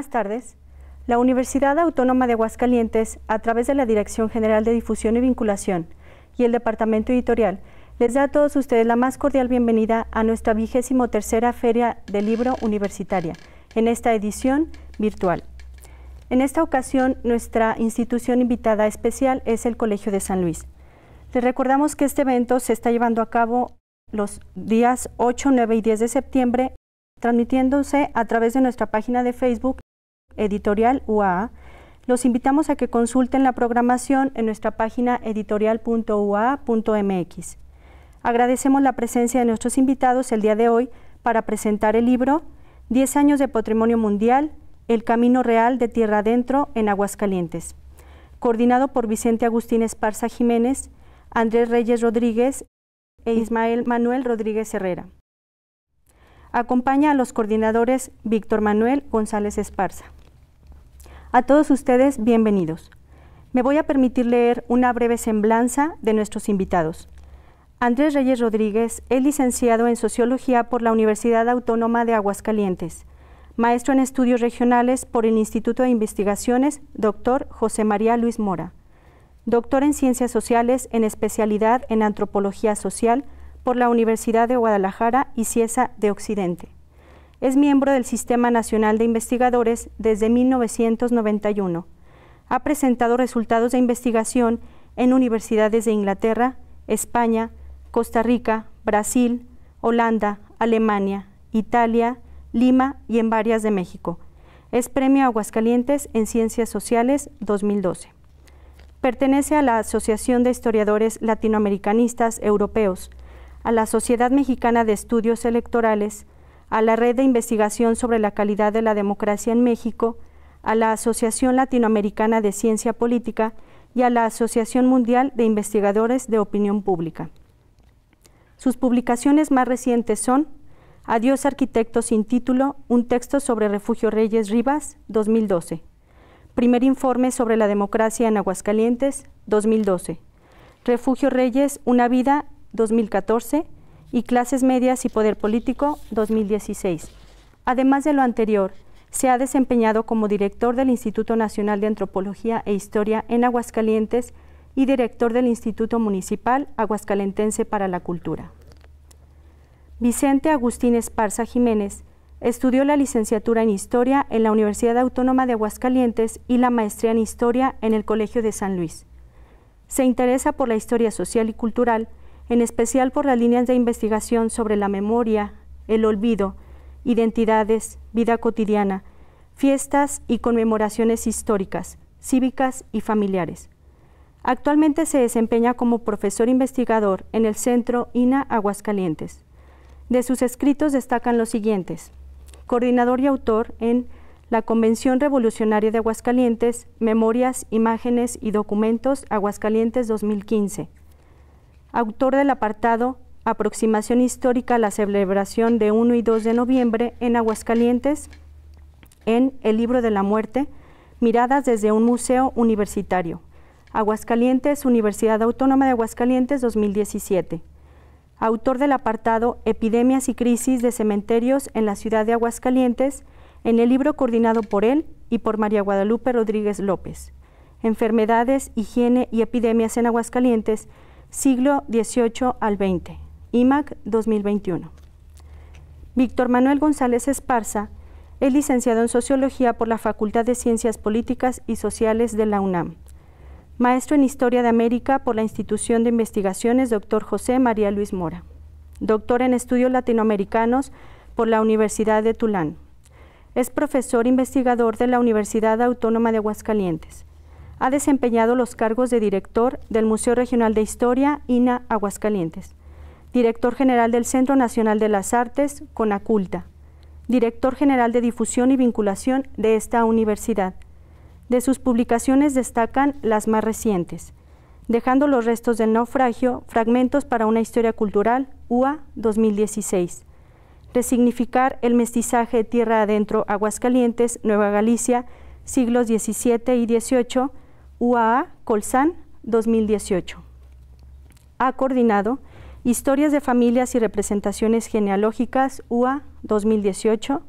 buenas tardes. La Universidad Autónoma de Aguascalientes, a través de la Dirección General de Difusión y Vinculación y el Departamento Editorial, les da a todos ustedes la más cordial bienvenida a nuestra vigésimo tercera Feria del Libro Universitaria, en esta edición virtual. En esta ocasión, nuestra institución invitada especial es el Colegio de San Luis. Les recordamos que este evento se está llevando a cabo los días 8, 9 y 10 de septiembre, transmitiéndose a través de nuestra página de Facebook editorial UAA, los invitamos a que consulten la programación en nuestra página editorial.ua.mx. Agradecemos la presencia de nuestros invitados el día de hoy para presentar el libro 10 años de patrimonio mundial, el camino real de tierra adentro en Aguascalientes, coordinado por Vicente Agustín Esparza Jiménez, Andrés Reyes Rodríguez e Ismael Manuel Rodríguez Herrera. Acompaña a los coordinadores Víctor Manuel González Esparza. A todos ustedes, bienvenidos. Me voy a permitir leer una breve semblanza de nuestros invitados. Andrés Reyes Rodríguez es licenciado en Sociología por la Universidad Autónoma de Aguascalientes, maestro en Estudios Regionales por el Instituto de Investigaciones, doctor José María Luis Mora, doctor en Ciencias Sociales en especialidad en Antropología Social por la Universidad de Guadalajara y CIESA de Occidente es miembro del Sistema Nacional de Investigadores desde 1991. Ha presentado resultados de investigación en universidades de Inglaterra, España, Costa Rica, Brasil, Holanda, Alemania, Italia, Lima y en varias de México. Es Premio Aguascalientes en Ciencias Sociales 2012. Pertenece a la Asociación de Historiadores Latinoamericanistas Europeos, a la Sociedad Mexicana de Estudios Electorales, a la Red de Investigación sobre la Calidad de la Democracia en México, a la Asociación Latinoamericana de Ciencia Política y a la Asociación Mundial de Investigadores de Opinión Pública. Sus publicaciones más recientes son Adiós Arquitecto sin título, un texto sobre Refugio Reyes Rivas, 2012. Primer informe sobre la democracia en Aguascalientes, 2012. Refugio Reyes, una vida, 2014 y Clases Medias y Poder Político 2016. Además de lo anterior, se ha desempeñado como director del Instituto Nacional de Antropología e Historia en Aguascalientes y director del Instituto Municipal Aguascalentense para la Cultura. Vicente Agustín Esparza Jiménez estudió la licenciatura en Historia en la Universidad Autónoma de Aguascalientes y la maestría en Historia en el Colegio de San Luis. Se interesa por la historia social y cultural, en especial por las líneas de investigación sobre la memoria, el olvido, identidades, vida cotidiana, fiestas y conmemoraciones históricas, cívicas y familiares. Actualmente se desempeña como profesor investigador en el Centro INA Aguascalientes. De sus escritos destacan los siguientes. Coordinador y autor en la Convención Revolucionaria de Aguascalientes, Memorias, Imágenes y Documentos Aguascalientes 2015 autor del apartado Aproximación histórica a la celebración de 1 y 2 de noviembre en Aguascalientes, en El libro de la muerte, miradas desde un museo universitario. Aguascalientes, Universidad Autónoma de Aguascalientes, 2017. Autor del apartado Epidemias y crisis de cementerios en la ciudad de Aguascalientes, en el libro coordinado por él y por María Guadalupe Rodríguez López. Enfermedades, higiene y epidemias en Aguascalientes, siglo XVIII al XX, IMAC 2021. Víctor Manuel González Esparza es licenciado en Sociología por la Facultad de Ciencias Políticas y Sociales de la UNAM. Maestro en Historia de América por la Institución de Investigaciones Dr. José María Luis Mora. Doctor en Estudios Latinoamericanos por la Universidad de Tulán. Es profesor investigador de la Universidad Autónoma de Aguascalientes ha desempeñado los cargos de director del Museo Regional de Historia INA Aguascalientes, director general del Centro Nacional de las Artes CONACULTA, director general de difusión y vinculación de esta universidad. De sus publicaciones destacan las más recientes, Dejando los restos del naufragio, fragmentos para una historia cultural, UA 2016. Resignificar el mestizaje tierra adentro, Aguascalientes, Nueva Galicia, siglos XVII y XVIII, UAA Colsan 2018. Ha coordinado Historias de Familias y Representaciones Genealógicas UA 2018,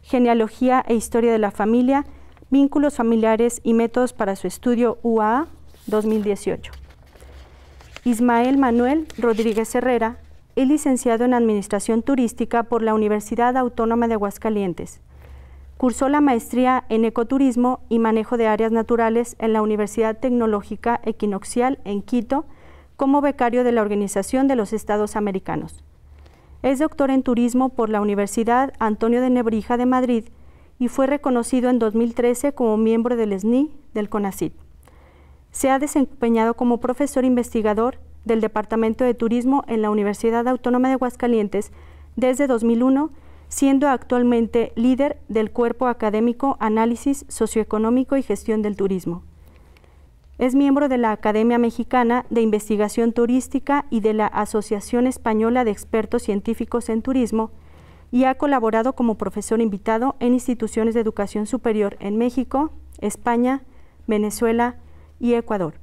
Genealogía e Historia de la Familia, Vínculos Familiares y Métodos para su Estudio UA 2018. Ismael Manuel Rodríguez Herrera es licenciado en Administración Turística por la Universidad Autónoma de Aguascalientes Cursó la maestría en ecoturismo y manejo de áreas naturales en la Universidad Tecnológica Equinoccial en Quito como becario de la Organización de los Estados Americanos. Es doctor en turismo por la Universidad Antonio de Nebrija de Madrid y fue reconocido en 2013 como miembro del SNI del CONACYT. Se ha desempeñado como profesor investigador del Departamento de Turismo en la Universidad Autónoma de Aguascalientes desde 2001 siendo actualmente líder del cuerpo académico Análisis Socioeconómico y Gestión del Turismo. Es miembro de la Academia Mexicana de Investigación Turística y de la Asociación Española de Expertos Científicos en Turismo y ha colaborado como profesor invitado en instituciones de educación superior en México, España, Venezuela y Ecuador.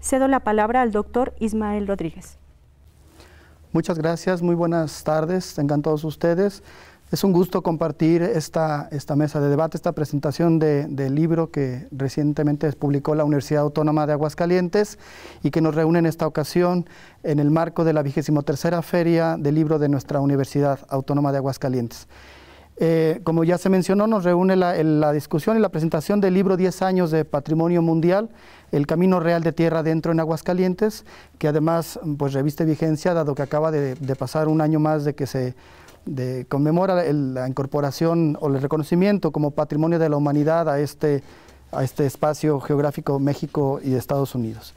Cedo la palabra al doctor Ismael Rodríguez. Muchas gracias, muy buenas tardes, tengan todos ustedes. Es un gusto compartir esta, esta mesa de debate, esta presentación del libro que recientemente publicó la Universidad Autónoma de Aguascalientes y que nos reúne en esta ocasión en el marco de la tercera Feria del Libro de nuestra Universidad Autónoma de Aguascalientes. Eh, como ya se mencionó, nos reúne la, discusión y la presentación del libro 10 años de Patrimonio Mundial, El Camino Real de Tierra dentro en Aguascalientes, que además pues, reviste vigencia, dado que acaba de pasar un año más de que se de, conmemora la incorporación o el reconocimiento como patrimonio de la humanidad a este, a este espacio geográfico México y Estados Unidos.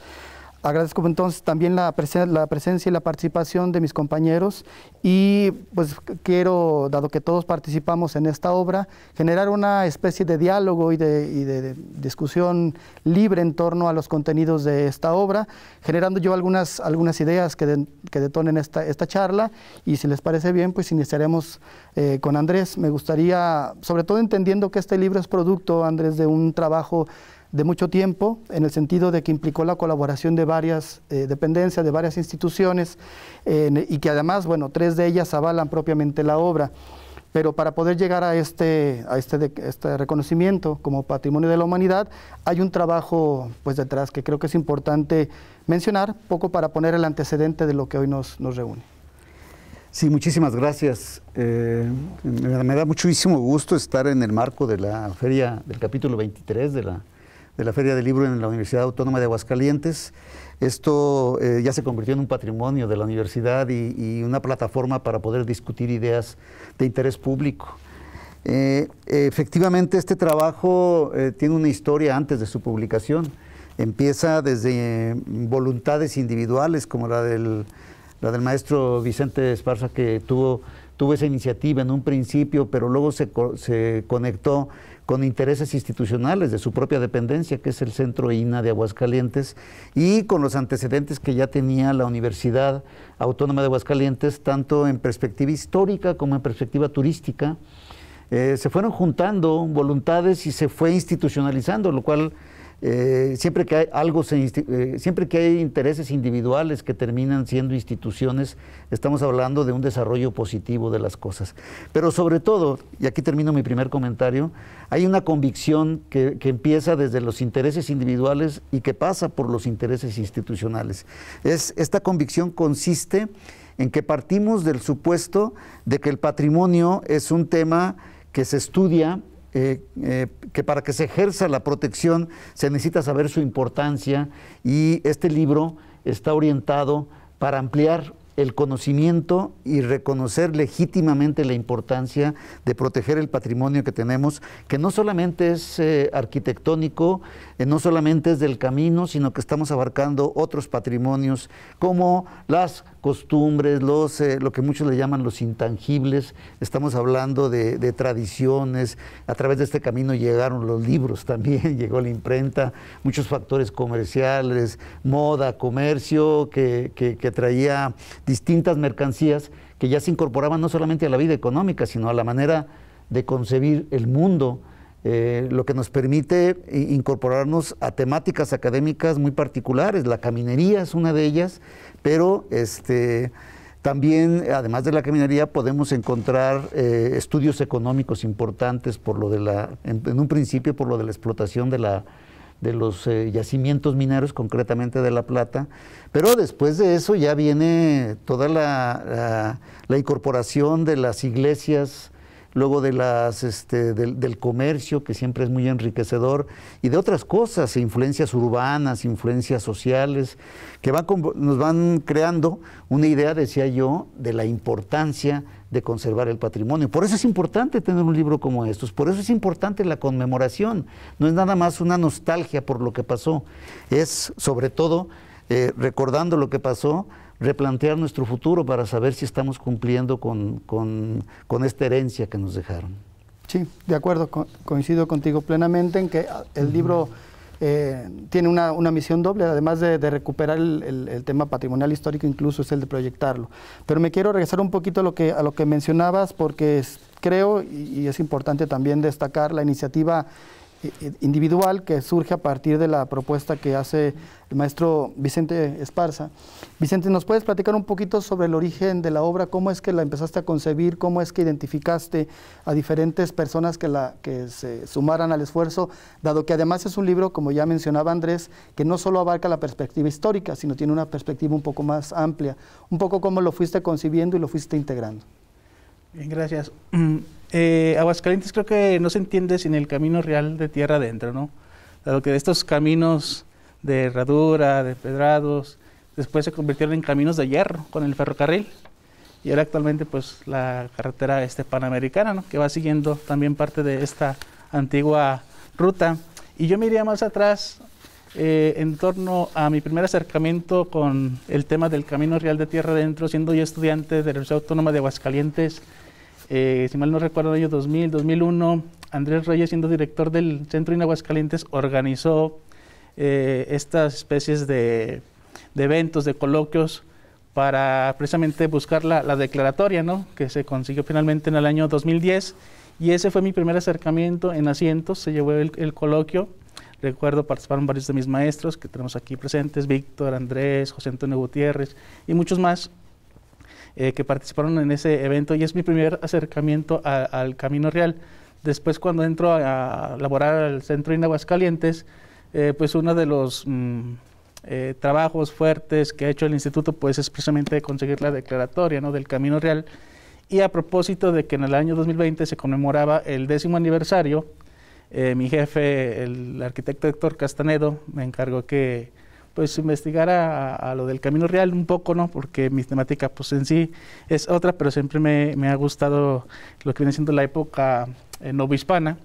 Agradezco entonces también la, la, presencia y la participación de mis compañeros y pues quiero, dado que todos participamos en esta obra, generar una especie de diálogo y de, discusión libre en torno a los contenidos de esta obra, generando yo algunas, algunas ideas que, detonen esta, charla y si les parece bien, pues iniciaremos eh, con Andrés. Me gustaría, sobre todo entendiendo que este libro es producto, Andrés, de un trabajo de mucho tiempo, en el sentido de que implicó la colaboración de varias eh, dependencias, de varias instituciones, y que además, bueno, tres de ellas avalan propiamente la obra. Pero para poder llegar a este, a este, de, este reconocimiento como Patrimonio de la Humanidad, hay un trabajo pues detrás que creo que es importante mencionar, poco para poner el antecedente de lo que hoy nos, nos reúne. Sí, muchísimas gracias. Eh, me, me da muchísimo gusto estar en el marco de la feria del capítulo 23 de la de la Feria del Libro en la Universidad Autónoma de Aguascalientes. Esto eh, ya se convirtió en un patrimonio de la universidad y, una plataforma para poder discutir ideas de interés público. Eh, efectivamente, este trabajo eh, tiene una historia antes de su publicación. Empieza desde voluntades individuales, como la del, la del maestro Vicente Esparza, que tuvo tuvo esa iniciativa en un principio, pero luego se, se, conectó con intereses institucionales de su propia dependencia, que es el Centro INA de Aguascalientes, y con los antecedentes que ya tenía la Universidad Autónoma de Aguascalientes, tanto en perspectiva histórica como en perspectiva turística. Eh, se fueron juntando voluntades y se fue institucionalizando, lo cual eh, siempre que hay algo eh, siempre que hay intereses individuales que terminan siendo instituciones estamos hablando de un desarrollo positivo de las cosas pero sobre todo y aquí termino mi primer comentario hay una convicción que, empieza desde los intereses individuales y que pasa por los intereses institucionales es esta convicción consiste en que partimos del supuesto de que el patrimonio es un tema que se estudia eh, eh, que para que se ejerza la protección se necesita saber su importancia y este libro está orientado para ampliar el conocimiento y reconocer legítimamente la importancia de proteger el patrimonio que tenemos, que no solamente es eh, arquitectónico, eh, no solamente es del camino, sino que estamos abarcando otros patrimonios como las costumbres, eh, lo que muchos le llaman los intangibles, estamos hablando de, tradiciones, a través de este camino llegaron los libros también, llegó la imprenta, muchos factores comerciales, moda, comercio, que traía distintas mercancías que ya se incorporaban no solamente a la vida económica, sino a la manera de concebir el mundo, eh, lo que nos permite eh, incorporarnos a temáticas académicas muy particulares. La caminería es una de ellas, pero este, también, además de la caminería, podemos encontrar eh, estudios económicos importantes por lo de la, en un principio por lo de la explotación de la, de los eh, yacimientos mineros, concretamente de la plata. Pero después de eso ya viene toda la incorporación de las iglesias luego de las, este, del, comercio, que siempre es muy enriquecedor, y de otras cosas, influencias urbanas, influencias sociales, que nos van creando una idea, decía yo, de la importancia de conservar el patrimonio. Por eso es importante tener un libro como estos, por eso es importante la conmemoración, no es nada más una nostalgia por lo que pasó, es sobre todo eh, recordando lo que pasó, replantear nuestro futuro para saber si estamos cumpliendo con, esta herencia que nos dejaron. Sí, de acuerdo, coincido contigo plenamente en que ah, el libro eh, tiene una, misión doble, además de, recuperar el, tema patrimonial histórico, incluso es el de proyectarlo. Pero me quiero regresar un poquito a lo que, mencionabas, porque creo, y es importante también destacar la iniciativa eh, eh, individual que surge a partir de la propuesta que hace el maestro Vicente Esparza. Vicente, ¿nos puedes platicar un poquito sobre el origen de la obra? ¿Cómo es que la empezaste a concebir? ¿Cómo es que identificaste a diferentes personas que, que se sumaran al esfuerzo? Dado que además es un libro, como ya mencionaba Andrés, que no solo abarca la perspectiva histórica, sino tiene una perspectiva un poco más amplia. Un poco cómo lo fuiste concibiendo y lo fuiste integrando. Bien, gracias. Mm, eh, Aguascalientes creo que no se entiende sin el camino real de tierra adentro, ¿no? Dado que estos caminos de herradura, de pedrados, después se convirtieron en caminos de hierro con el ferrocarril. Y ahora actualmente pues la carretera este panamericana, ¿no? Que va siguiendo también parte de esta antigua ruta. Y yo me iría más atrás eh, en torno a mi primer acercamiento con el tema del Camino Real de Tierra Adentro, siendo yo estudiante de la Universidad Autónoma de Aguascalientes, eh, si mal no recuerdo, en el año 2000, 2001, Andrés Reyes, siendo director del Centro en Aguascalientes, organizó eh, estas especies de, eventos, de coloquios, para precisamente buscar la, declaratoria, ¿no? que se consiguió finalmente en el año 2010. Y ese fue mi primer acercamiento en asientos, se llevó el coloquio Recuerdo participaron varios de mis maestros que tenemos aquí presentes, Víctor, Andrés, José Antonio Gutiérrez y muchos más eh, que participaron en ese evento y es mi primer acercamiento al Camino Real. Después cuando entro a, laborar al centro de Aguascalientes, eh, pues uno de los mm, eh, trabajos fuertes que ha hecho el instituto pues es precisamente conseguir la declaratoria ¿no? del Camino Real. Y a propósito de que en el año 2020 se conmemoraba el décimo aniversario eh, mi jefe, el arquitecto Héctor Castanedo, me encargó que pues investigara a, lo del Camino Real un poco, ¿no? Porque mi temática pues en sí es otra, pero siempre me, me ha gustado lo que viene siendo la época eh, novohispana,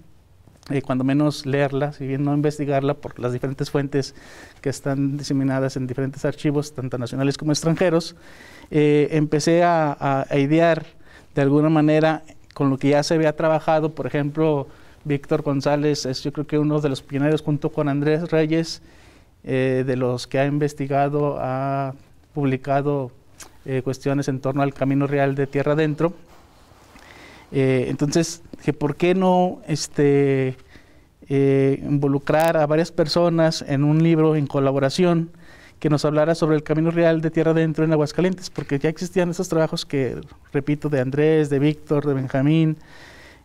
cuando menos leerla, si bien no investigarla por las diferentes fuentes que están diseminadas en diferentes archivos, tanto nacionales como extranjeros, eh, empecé a idear de alguna manera con lo que ya se había trabajado, por ejemplo, Víctor González es yo creo que uno de los pioneros junto con Andrés Reyes, eh, de los que ha investigado, ha publicado eh, cuestiones en torno al Camino Real de Tierra Adentro. Eh, entonces, que ¿por qué no este, involucrar a varias personas en un libro en colaboración? que nos hablara sobre el Camino Real de Tierra Adentro en Aguascalientes, porque ya existían esos trabajos que, repito, de Andrés, de Víctor, de Benjamín,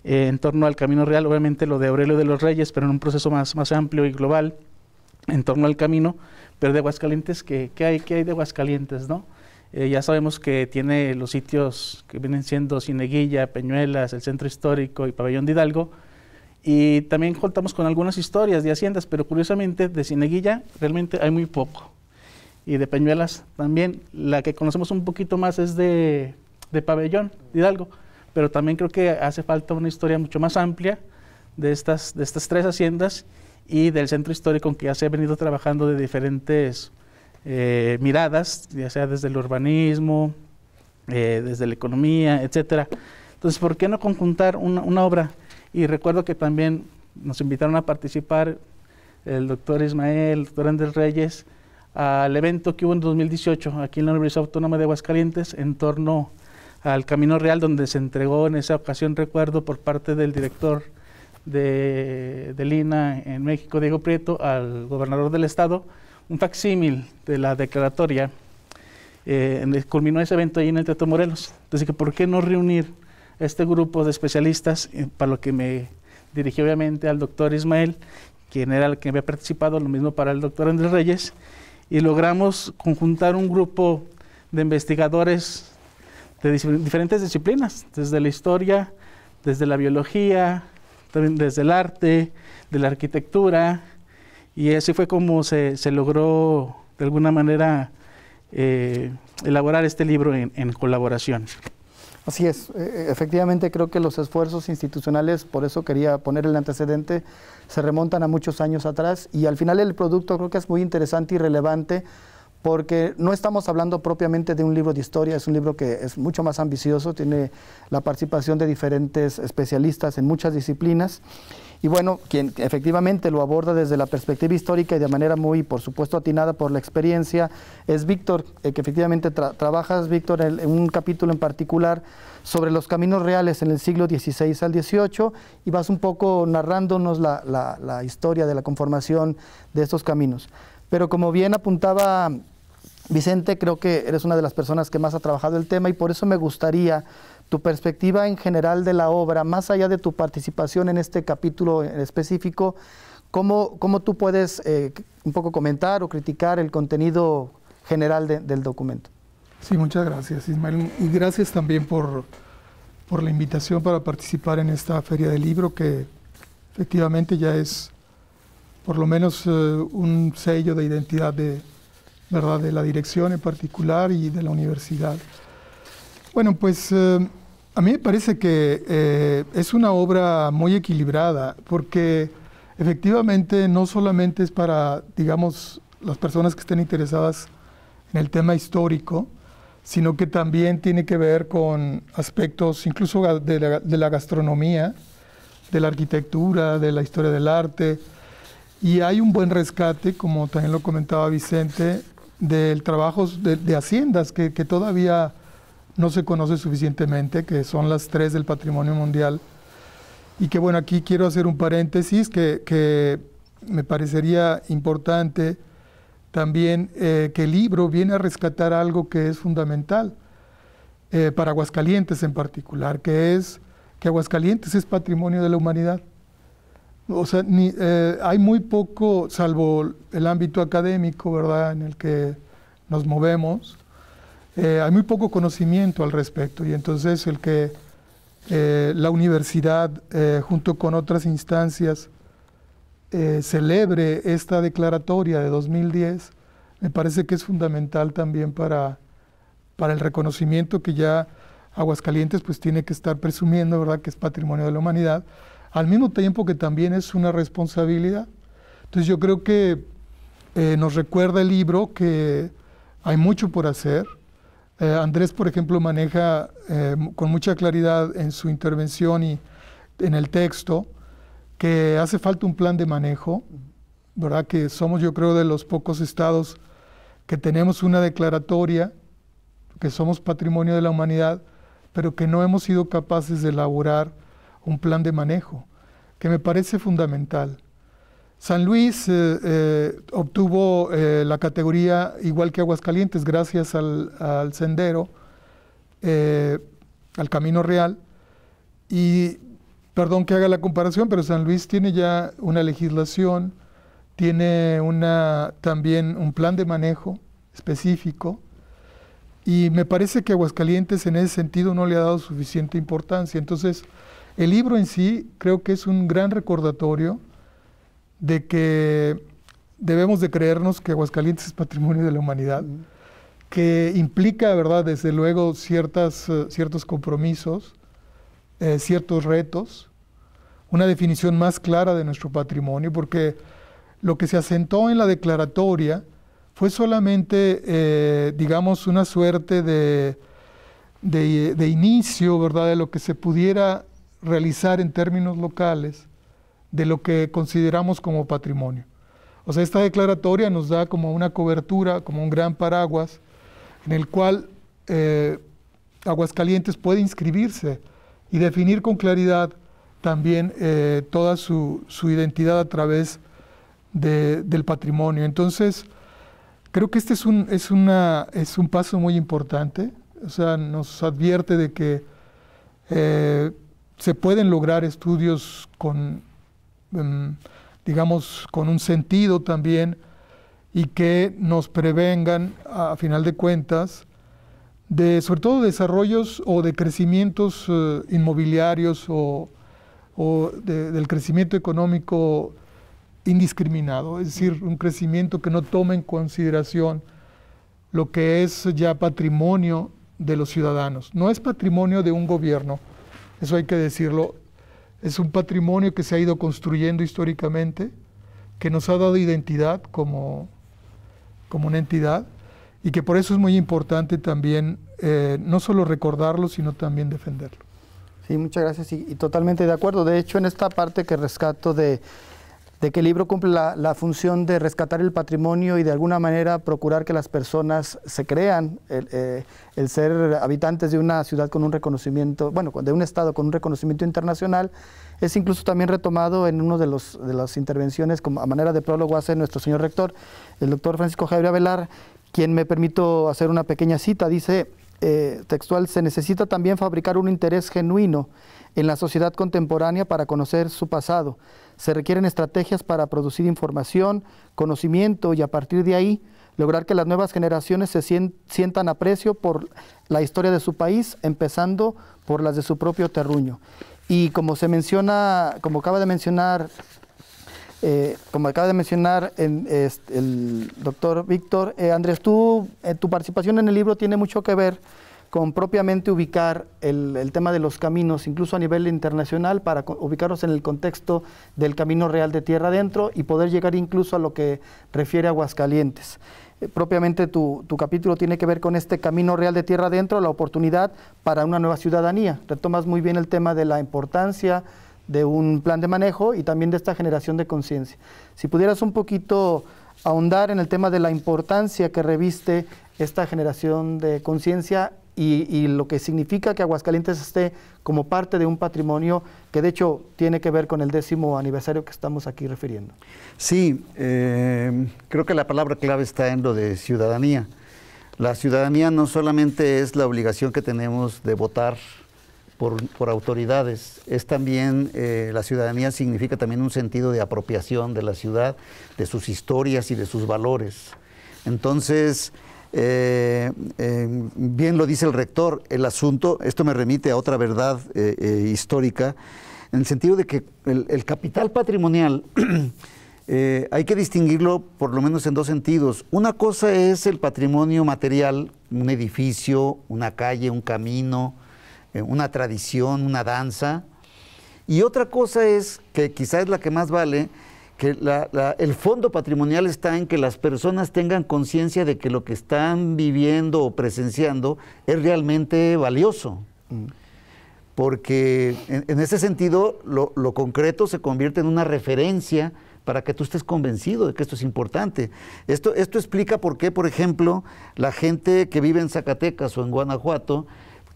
eh, en torno al camino real, obviamente lo de Aurelio de los Reyes, pero en un proceso más, más amplio y global en torno al camino, pero de Aguascalientes, ¿qué, hay, hay de Aguascalientes? ¿no? Eh, ya sabemos que tiene los sitios que vienen siendo Cineguilla, Peñuelas, el Centro Histórico y Pabellón de Hidalgo, y también contamos con algunas historias de haciendas, pero curiosamente de Cineguilla realmente hay muy poco. Y de Peñuelas también, la que conocemos un poquito más es de, de Pabellón de Hidalgo pero también creo que hace falta una historia mucho más amplia de estas, de estas tres haciendas y del centro histórico en que ya se ha venido trabajando de diferentes eh, miradas, ya sea desde el urbanismo, eh, desde la economía, etcétera. Entonces, ¿por qué no conjuntar una, una obra? Y recuerdo que también nos invitaron a participar el doctor Ismael, el doctor Andrés Reyes, al evento que hubo en 2018 aquí en la Universidad Autónoma de Aguascalientes en torno a al Camino Real, donde se entregó en esa ocasión, recuerdo, por parte del director de, de Lina en México, Diego Prieto, al gobernador del estado, un facsímil de la declaratoria. Eh, culminó ese evento ahí en el Teatro Morelos. Entonces, que ¿por qué no reunir este grupo de especialistas? Eh, para lo que me dirigí obviamente al doctor Ismael, quien era el que había participado, lo mismo para el doctor Andrés Reyes, y logramos conjuntar un grupo de investigadores de diferentes disciplinas, desde la historia, desde la biología, también desde el arte, de la arquitectura, y así fue como se, se logró de alguna manera eh, elaborar este libro en, en, colaboración. Así es, e, e, efectivamente creo que los esfuerzos institucionales, por eso quería poner el antecedente, se remontan a muchos años atrás y al final el producto creo que es muy interesante y relevante porque no estamos hablando propiamente de un libro de historia, es un libro que es mucho más ambicioso, tiene la participación de diferentes especialistas en muchas disciplinas. Y bueno, quien efectivamente lo aborda desde la perspectiva histórica y de manera muy, por supuesto, atinada por la experiencia, es Víctor, eh, que efectivamente trabajas, Víctor, en, un capítulo en particular sobre los caminos reales en el siglo XVI al XVIII y vas un poco narrándonos la, la historia de la conformación de estos caminos. Pero como bien apuntaba Vicente, creo que eres una de las personas que más ha trabajado el tema y por eso me gustaría tu perspectiva en general de la obra, más allá de tu participación en este capítulo específico, ¿cómo, tú puedes eh, un poco comentar o criticar el contenido general del documento? Sí, muchas gracias Ismael y gracias también por, por la invitación para participar en esta feria del libro que efectivamente ya es por lo menos eh, un sello de identidad de ¿verdad? de la dirección en particular y de la universidad. Bueno, pues eh, a mí me parece que eh, es una obra muy equilibrada, porque efectivamente no solamente es para, digamos, las personas que estén interesadas en el tema histórico, sino que también tiene que ver con aspectos incluso de la gastronomía, de la arquitectura, de la historia del arte, y hay un buen rescate, como también lo comentaba Vicente, del trabajo de, haciendas que, todavía no se conoce suficientemente, que son las tres del patrimonio mundial. Y que bueno, aquí quiero hacer un paréntesis que, me parecería importante también eh, que el libro viene a rescatar algo que es fundamental eh, para Aguascalientes en particular, que es que Aguascalientes es patrimonio de la humanidad o sea, eh, hay muy poco, salvo el ámbito académico, ¿verdad?, en el que nos movemos, eh, hay muy poco conocimiento al respecto. Y entonces el que eh, la universidad, junto con otras instancias, celebre esta declaratoria de 2010, me parece que es fundamental también para, el reconocimiento que ya Aguascalientes pues, tiene que estar presumiendo, que es patrimonio de la humanidad, al mismo tiempo que también es una responsabilidad. Entonces yo creo que eh, nos recuerda el libro que hay mucho por hacer. Eh, Andrés, por ejemplo, maneja eh, con mucha claridad en su intervención y en el texto que hace falta un plan de manejo, ¿verdad? Que somos yo creo de los pocos estados que tenemos una declaratoria, que somos patrimonio de la humanidad, pero que no hemos sido capaces de elaborar un plan de manejo, que me parece fundamental. San Luis eh, eh, obtuvo eh, la categoría igual que Aguascalientes gracias al, al sendero, al Camino Real. Y perdón que haga la comparación, pero San Luis tiene ya una legislación, tiene una, también un plan de manejo específico. Y me parece que Aguascalientes en ese sentido no le ha dado suficiente importancia. Entonces, el libro en sí creo que es un gran recordatorio de que debemos de creernos que Aguascalientes es patrimonio de la humanidad, que implica, ¿verdad?, desde luego ciertas, eh, ciertos compromisos, eh, ciertos retos, una definición más clara de nuestro patrimonio, porque lo que se asentó en la declaratoria fue solamente, eh, digamos, una suerte de, de, inicio, ¿verdad?, de lo que se pudiera realizar en términos locales de lo que consideramos como patrimonio. O sea, esta declaratoria nos da como una cobertura, como un gran paraguas, en el cual eh, Aguascalientes puede inscribirse y definir con claridad también eh, toda su, identidad a través del patrimonio. Entonces, creo que este es un, es, es un paso muy importante, o sea, nos advierte de que eh, se pueden lograr estudios con, em, digamos, con un sentido también y que nos prevengan, a, final de cuentas, de sobre todo desarrollos o de crecimientos eh, inmobiliarios o, del crecimiento económico indiscriminado, es decir, un crecimiento que no tome en consideración lo que es ya patrimonio de los ciudadanos, no es patrimonio de un gobierno, eso hay que decirlo, es un patrimonio que se ha ido construyendo históricamente, que nos ha dado identidad como, como una entidad y que por eso es muy importante también eh, no solo recordarlo, sino también defenderlo. Sí, muchas gracias y totalmente de acuerdo. De hecho, en esta parte que rescato de de que el libro cumple la, función de rescatar el patrimonio y de alguna manera procurar que las personas se crean eh, el, ser habitantes de una ciudad con un reconocimiento, bueno, de un estado con un reconocimiento internacional, es incluso también retomado en una de, de las intervenciones como a manera de prólogo hace nuestro señor rector, el doctor Francisco Javier Avelar, quien me permito hacer una pequeña cita, dice eh, textual, se necesita también fabricar un interés genuino en la sociedad contemporánea para conocer su pasado. Se requieren estrategias para producir información, conocimiento y a partir de ahí lograr que las nuevas generaciones se sientan aprecio por la historia de su país, empezando por las de su propio terruño. Y como se menciona, como acaba de mencionar, eh, como acaba de mencionar este, el doctor Víctor, eh, Andrés, eh, tu participación en el libro tiene mucho que ver con propiamente ubicar el, tema de los caminos, incluso a nivel internacional, para ubicarnos en el contexto del Camino Real de Tierra Adentro y poder llegar incluso a lo que refiere a Aguascalientes. Eh, propiamente tu, capítulo tiene que ver con este Camino Real de Tierra Adentro, la oportunidad para una nueva ciudadanía. Retomas muy bien el tema de la importancia de un plan de manejo y también de esta generación de conciencia. Si pudieras un poquito ahondar en el tema de la importancia que reviste esta generación de conciencia y, lo que significa que Aguascalientes esté como parte de un patrimonio que de hecho tiene que ver con el décimo aniversario que estamos aquí refiriendo. Sí, eh, creo que la palabra clave está en lo de ciudadanía. La ciudadanía no solamente es la obligación que tenemos de votar por, por autoridades, es también, eh, la ciudadanía significa también un sentido de apropiación de la ciudad, de sus historias y de sus valores. Entonces, eh, eh, bien lo dice el rector, el asunto, esto me remite a otra verdad eh, histórica, en el sentido de que el, el capital patrimonial hay que distinguirlo por lo menos en dos sentidos. Una cosa es el patrimonio material, un edificio, una calle, un camino, una tradición, una danza, y otra cosa es, que quizá es la que más vale, que la, el fondo patrimonial está en que las personas tengan conciencia de que lo que están viviendo o presenciando es realmente valioso. Mm. Porque en, ese sentido lo, lo, concreto se convierte en una referencia para que tú estés convencido de que esto es importante. Esto, esto explica por qué, por ejemplo, la gente que vive en Zacatecas o en Guanajuato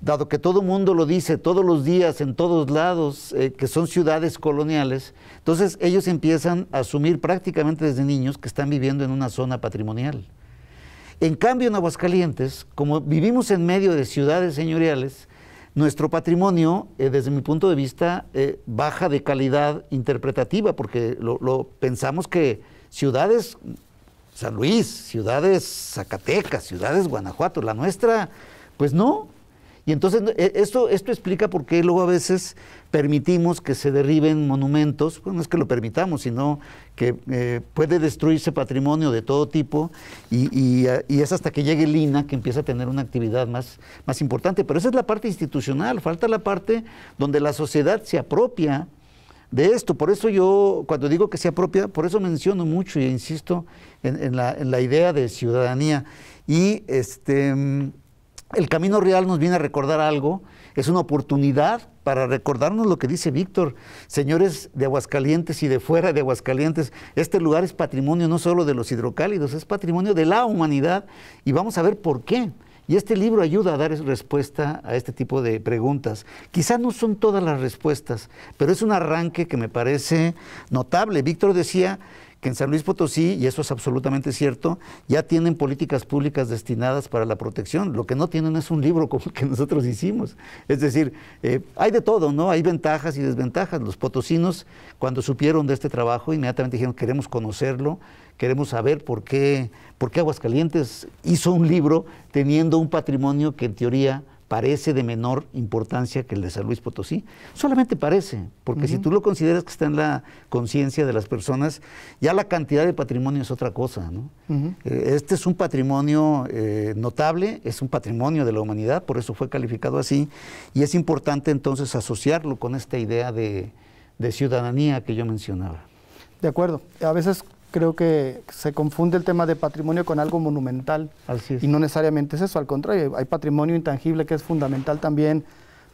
dado que todo el mundo lo dice todos los días, en todos lados, eh, que son ciudades coloniales, entonces ellos empiezan a asumir prácticamente desde niños que están viviendo en una zona patrimonial. En cambio, en Aguascalientes, como vivimos en medio de ciudades señoriales, nuestro patrimonio, eh, desde mi punto de vista, eh, baja de calidad interpretativa, porque lo pensamos que ciudades mm, San Luis, ciudades Zacatecas, ciudades Guanajuato, la nuestra, pues no, y entonces e, esto, esto explica por qué luego a veces permitimos que se derriben monumentos, bueno, no es que lo permitamos, sino que eh, puede destruirse patrimonio de todo tipo eh, y, es hasta que llegue Lina que empieza a tener una actividad más, más importante. Pero esa es la parte institucional, falta la parte donde la sociedad se apropia de esto. Por eso yo, cuando digo que se apropia, por eso menciono mucho e insisto en, la, en la idea de ciudadanía. Y este mm, el camino real nos viene a recordar algo, es una oportunidad para recordarnos lo que dice Víctor. Señores de Aguascalientes y de fuera de Aguascalientes, este lugar es patrimonio no solo de los hidrocálidos, es patrimonio de la humanidad y vamos a ver por qué. Y este libro ayuda a dar respuesta a este tipo de preguntas. Quizá no son todas las respuestas, pero es un arranque que me parece notable. Víctor decía que en San Luis Potosí, y eso es absolutamente cierto, ya tienen políticas públicas destinadas para la protección. Lo que no tienen es un libro como el que nosotros hicimos. Es decir, eh, hay de todo, ¿no? Hay ventajas y desventajas. Los potosinos, cuando supieron de este trabajo, inmediatamente dijeron, queremos conocerlo, queremos saber por qué, por qué Aguascalientes hizo un libro teniendo un patrimonio que en teoría parece de menor importancia que el de San Luis Potosí. Solamente parece, porque si tú lo consideras que está en la conciencia de las personas, ya la cantidad de patrimonio es otra cosa. ¿no? Eh, este es un patrimonio eh, notable, es un patrimonio de la humanidad, por eso fue calificado así, y es importante entonces asociarlo con esta idea de, de ciudadanía que yo mencionaba. De acuerdo. A veces creo que se confunde el tema de patrimonio con algo monumental. Y no necesariamente es eso, al contrario, hay patrimonio intangible que es fundamental también.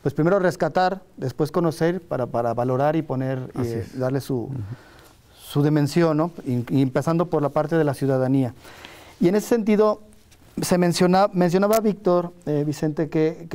Pues primero rescatar, después conocer para, para valorar y poner, eh, darle su, su dimensión, ¿no? empezando por la parte de la ciudadanía. Y en ese sentido, se menciona, mencionaba Víctor, eh, Vicente, que,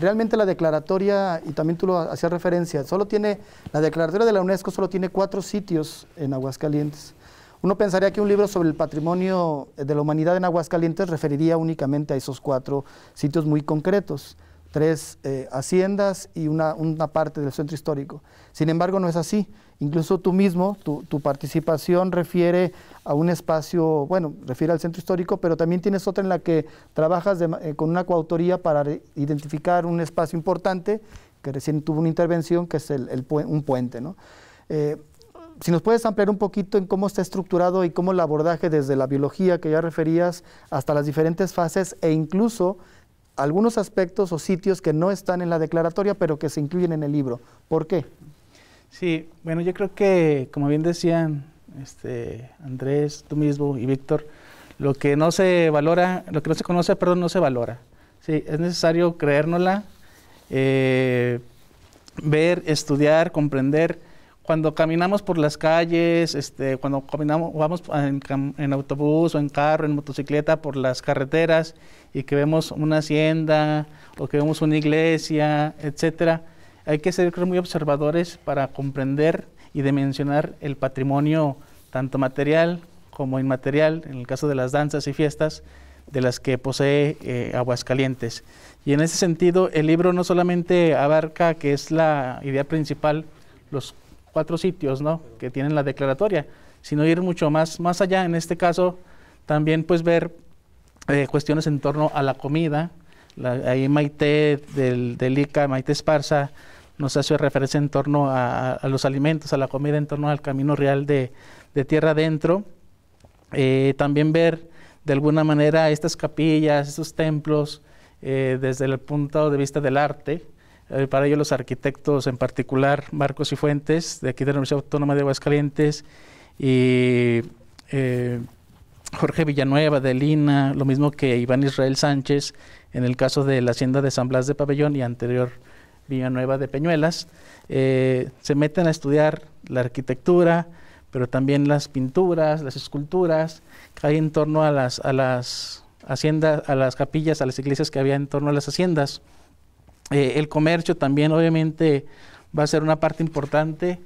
realmente la declaratoria, y también tú lo hacías referencia, solo tiene, la declaratoria de la UNESCO solo tiene cuatro sitios en Aguascalientes uno pensaría que un libro sobre el patrimonio de la humanidad en Aguascalientes referiría únicamente a esos cuatro sitios muy concretos, tres eh, haciendas y una, parte del centro histórico. Sin embargo, no es así. Incluso tú mismo, tu, participación refiere a un espacio, bueno, refiere al centro histórico, pero también tienes otra en la que trabajas eh, con una coautoría para identificar un espacio importante que recién tuvo una intervención, que es el, un puente. ¿no? Eh, si nos puedes ampliar un poquito en cómo está estructurado y cómo el abordaje desde la biología que ya referías hasta las diferentes fases e incluso algunos aspectos o sitios que no están en la declaratoria pero que se incluyen en el libro. ¿Por qué? Sí, bueno, yo creo que como bien decían este, Andrés, tú mismo y Víctor, lo que no se valora, lo que no se conoce, perdón, no se valora. Sí, es necesario creérnosla, eh, ver, estudiar, comprender cuando caminamos por las calles, este, cuando caminamos, vamos en, autobús o en carro, en motocicleta por las carreteras y que vemos una hacienda o que vemos una iglesia, etcétera, hay que ser muy observadores para comprender y dimensionar el patrimonio tanto material como inmaterial, en el caso de las danzas y fiestas, de las que posee eh, Aguascalientes. Y en ese sentido, el libro no solamente abarca, que es la idea principal, los cuatro sitios ¿no? que tienen la declaratoria, sino ir mucho más, más allá. En este caso, también pues ver eh, cuestiones en torno a la comida. ahí Maite del, ICA, Maite Esparza, nos hace referencia en torno a, los alimentos, a la comida, en torno al camino real de, tierra adentro. Eh, también ver de alguna manera estas capillas, estos templos, eh, desde el punto de vista del arte, eh, para ello los arquitectos, en particular Marcos y Fuentes, de aquí de la Universidad Autónoma de Aguascalientes, y eh, Jorge Villanueva de Lina, lo mismo que Iván Israel Sánchez, en el caso de la Hacienda de San Blas de Pabellón y anterior Villanueva de Peñuelas, eh, se meten a estudiar la arquitectura, pero también las pinturas, las esculturas que hay en torno a las, a las haciendas, a las capillas, a las iglesias que había en torno a las haciendas. Eh, el comercio también obviamente va a ser una parte importante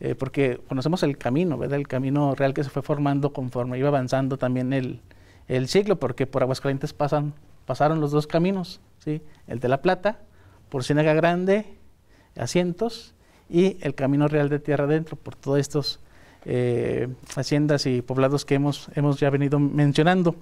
eh, porque conocemos el camino, El camino real que se fue formando conforme iba avanzando también el, siglo, porque por Aguascalientes pasan, pasaron los dos caminos, ¿sí? El de La Plata, por Ciénaga Grande, asientos, y el camino real de tierra adentro, por todas estas eh, haciendas y poblados que hemos, ya venido mencionando.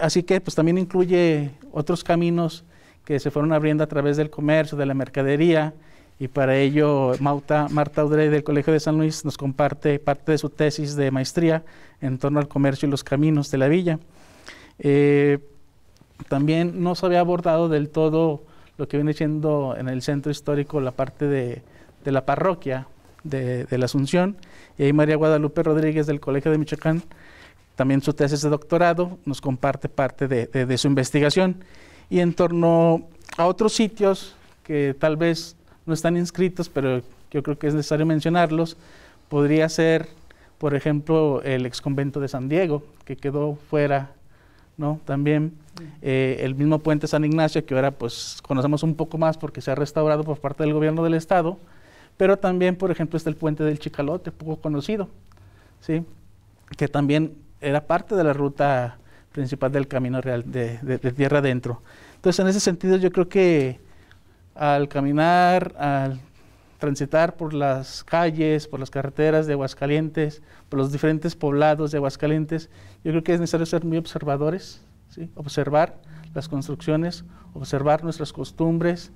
así que pues también incluye otros caminos que se fueron abriendo a través del comercio, de la mercadería, y para ello Marta, Audrey del Colegio de San Luis nos comparte parte de su tesis de maestría en torno al comercio y los caminos de la villa. Eh, también no se había abordado del todo lo que viene siendo en el centro histórico la parte de, la parroquia de, la Asunción, y ahí María Guadalupe Rodríguez del Colegio de Michoacán, también su tesis de doctorado, nos comparte parte de, de su investigación y en torno a otros sitios que tal vez no están inscritos, pero yo creo que es necesario mencionarlos, podría ser, por ejemplo, el exconvento de San Diego, que quedó fuera, ¿no? También eh, el mismo puente San Ignacio, que ahora pues conocemos un poco más porque se ha restaurado por parte del gobierno del estado, pero también, por ejemplo, está el puente del Chicalote, poco conocido, ¿sí? Que también era parte de la ruta principal del camino real, de, tierra adentro. Entonces, en ese sentido, yo creo que al caminar, al transitar por las calles, por las carreteras de Aguascalientes, por los diferentes poblados de Aguascalientes, yo creo que es necesario ser muy observadores, observar las construcciones, observar nuestras costumbres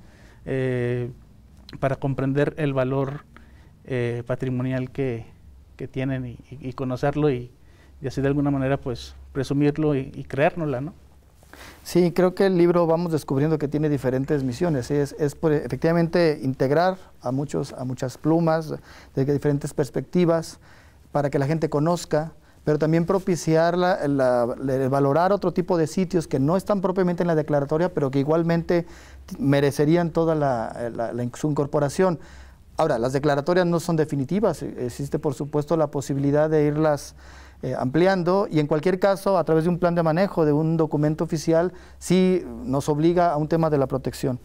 eh, para comprender el valor eh, patrimonial que, tienen y, conocerlo y, y así de alguna manera pues resumirlo y, y creérnosla, ¿no? Sí, creo que el libro vamos descubriendo que tiene diferentes misiones. Es, es por, efectivamente integrar a, muchos, a muchas plumas, de diferentes perspectivas, para que la gente conozca, pero también propiciar, valorar otro tipo de sitios que no están propiamente en la declaratoria, pero que igualmente merecerían toda la, su incorporación. Ahora, las declaratorias no son definitivas, existe por supuesto la posibilidad de irlas eh, ampliando y en cualquier caso, a través de un plan de manejo, de un documento oficial, sí nos obliga a un tema de la protección.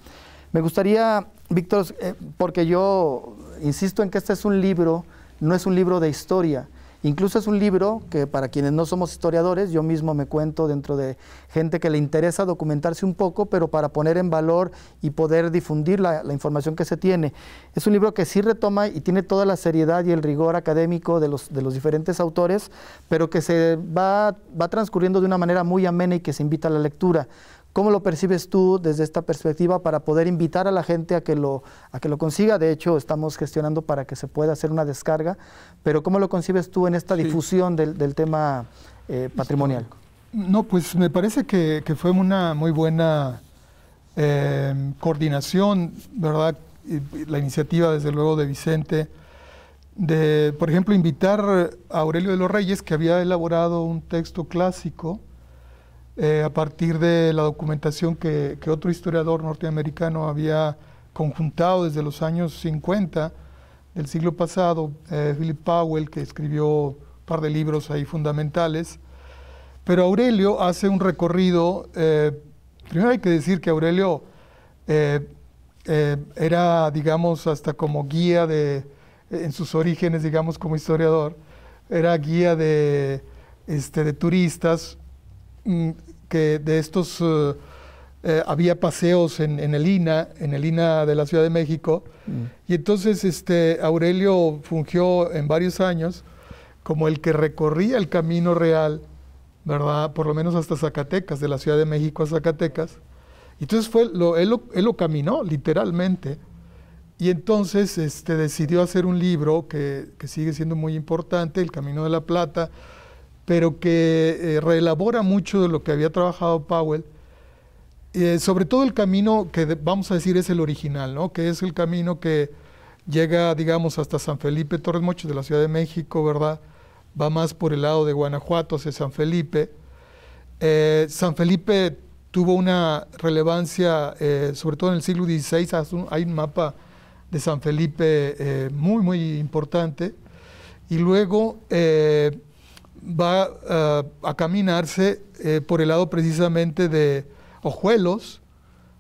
Me gustaría, Víctor, eh, porque yo insisto en que este es un libro, no es un libro de historia, Incluso es un libro que para quienes no somos historiadores, yo mismo me cuento dentro de gente que le interesa documentarse un poco, pero para poner en valor y poder difundir la, información que se tiene. Es un libro que sí retoma y tiene toda la seriedad y el rigor académico de los, diferentes autores, pero que se va transcurriendo de una manera muy amena y que se invita a la lectura ¿Cómo lo percibes tú desde esta perspectiva para poder invitar a la gente a que lo, a que lo consiga? De hecho, estamos gestionando para que se pueda hacer una descarga, pero ¿cómo lo concibes tú en esta difusión del, tema eh, patrimonial? No, pues me parece que, fue una muy buena eh, coordinación, ¿verdad? La iniciativa, desde luego, de Vicente, de, por ejemplo, invitar a Aurelio de los Reyes, que había elaborado un texto clásico, eh, a partir de la documentación que, otro historiador norteamericano había conjuntado desde los años 50 del siglo pasado, eh, Philip Powell, que escribió un par de libros ahí fundamentales. Pero Aurelio hace un recorrido, eh, primero hay que decir que Aurelio era, digamos, hasta como guía de, en sus orígenes, digamos, como historiador, era guía de este, turistas Mm, que de estos eh, eh, había paseos en, el INA, en el INA de la Ciudad de México, mm. y entonces este, Aurelio fungió en varios años como el que recorría el camino real, ¿verdad? Por lo menos hasta Zacatecas, de la Ciudad de México a Zacatecas. Entonces fue, lo, él, lo, caminó literalmente. Y entonces este, decidió hacer un libro que sigue siendo muy importante, El Camino de la Plata, pero que eh, reelabora mucho de lo que había trabajado Powell, y eh, sobre todo el camino que vamos a decir es el original, ¿no? que es el camino que llega, digamos, hasta San Felipe Torres Mocho de la Ciudad de México, ¿verdad? Va más por el lado de Guanajuato hacia San Felipe. Eh, San Felipe tuvo una relevancia, sobre todo en el siglo XVI, hay un mapa de San Felipe muy, muy importante. Y luego va eh, a caminarse eh, por el lado precisamente de Ojuelos,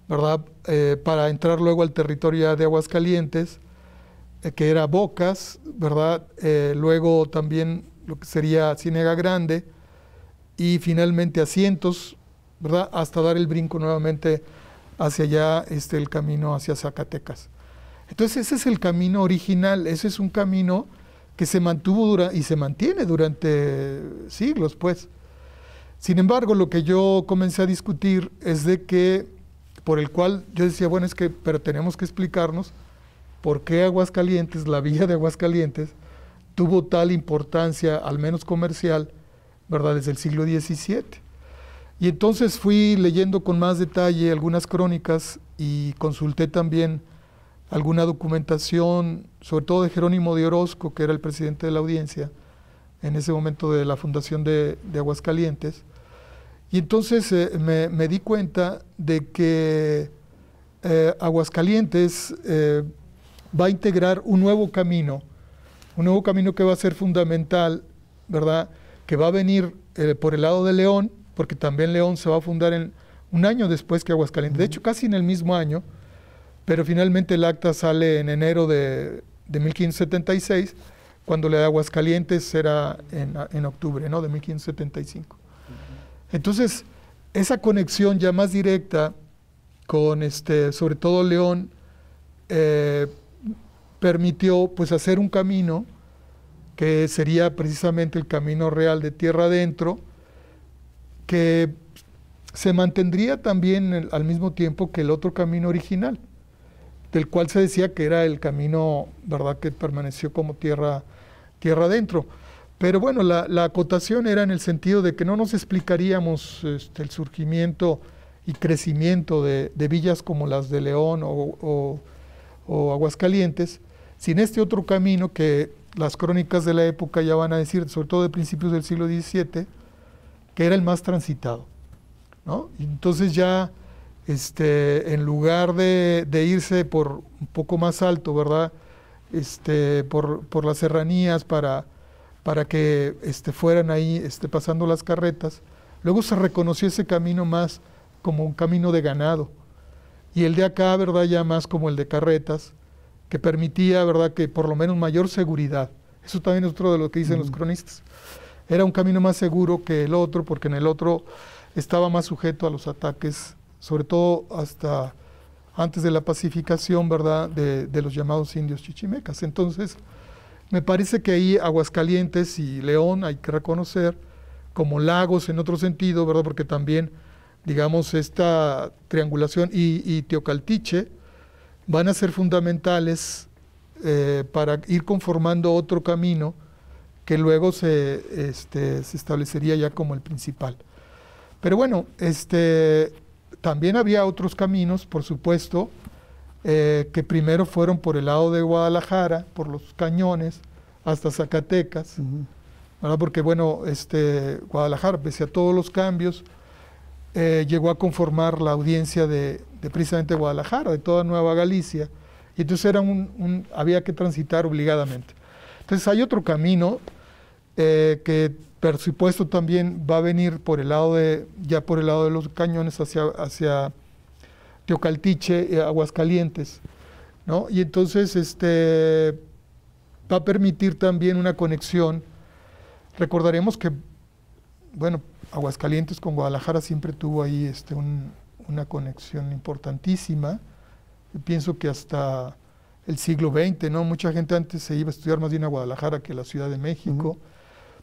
¿verdad? Eh, para entrar luego al territorio de Aguascalientes, que era Bocas, ¿verdad? luego también lo que sería Cinega Grande y finalmente Asientos, ¿verdad? Hasta dar el brinco nuevamente hacia allá, este, el camino hacia Zacatecas. Entonces ese es el camino original, ese es un camino que se mantuvo y se mantiene durante siglos, pues. Sin embargo, lo que yo comencé a discutir es de que, por el cual yo decía, bueno, es que, pero tenemos que explicarnos por qué Aguascalientes, la villa de Aguascalientes, tuvo tal importancia, al menos comercial, ¿verdad?, desde el siglo XVII. Y entonces fui leyendo con más detalle algunas crónicas y consulté también alguna documentación, sobre todo de Jerónimo de Orozco, que era el presidente de la audiencia en ese momento de la Fundación de, Aguascalientes. Y entonces eh, me, di cuenta de que eh, Aguascalientes eh, va a integrar un nuevo camino, un nuevo camino que va a ser fundamental, ¿verdad? Que va a venir por el lado de León, porque también León se va a fundar en, un año después que Aguascalientes, de hecho casi en el mismo año, pero finalmente el acta sale en enero de, 1576, cuando la de Aguascalientes era en, octubre de 1575. Entonces, esa conexión ya más directa con, este, sobre todo León, eh, permitió pues hacer un camino que sería precisamente el camino real de tierra adentro, que se mantendría también al mismo tiempo que el otro camino original del cual se decía que era el camino, ¿verdad?, que permaneció como tierra, tierra adentro. Pero bueno, la, la, acotación era en el sentido de que no nos explicaríamos este, el surgimiento y crecimiento de, villas como las de León o, o, Aguascalientes sin este otro camino que las crónicas de la época ya van a decir, sobre todo de principios del siglo XVII, que era el más transitado. entonces ya este, en lugar de, irse por un poco más alto, ¿verdad? Este, por, por las serranías para, para que este, fueran ahí este, pasando las carretas. Luego se reconoció ese camino más como un camino de ganado y el de acá, ¿verdad? Ya más como el de carretas, que permitía, ¿verdad? Que por lo menos mayor seguridad. Eso también es otro de lo que dicen los mm. cronistas. Era un camino más seguro que el otro porque en el otro estaba más sujeto a los ataques sobre todo hasta antes de la pacificación, ¿verdad?, de, los llamados indios chichimecas. Entonces, me parece que ahí Aguascalientes y León hay que reconocer como lagos en otro sentido, ¿verdad?, porque también, digamos, esta triangulación y, Teocaltiche van a ser fundamentales eh, para ir conformando otro camino que luego se, este, se establecería ya como el principal. Pero bueno, este, también había otros caminos, por supuesto, eh, que primero fueron por el lado de Guadalajara, por los cañones, hasta Zacatecas, porque bueno, este, Guadalajara, pese a todos los cambios, eh, llegó a conformar la audiencia de, precisamente Guadalajara, de toda Nueva Galicia, y entonces era un, había que transitar obligadamente. Entonces hay otro camino eh, que por supuesto también va a venir por el lado de, ya por el lado de los cañones hacia, hacia Teocaltiche, y eh, Aguascalientes, ¿no? Y entonces este, va a permitir también una conexión. Recordaremos que, bueno, Aguascalientes con Guadalajara siempre tuvo ahí este, una conexión importantísima. pienso que hasta el siglo XX, ¿no? Mucha gente antes se iba a estudiar más bien a Guadalajara que a la Ciudad de México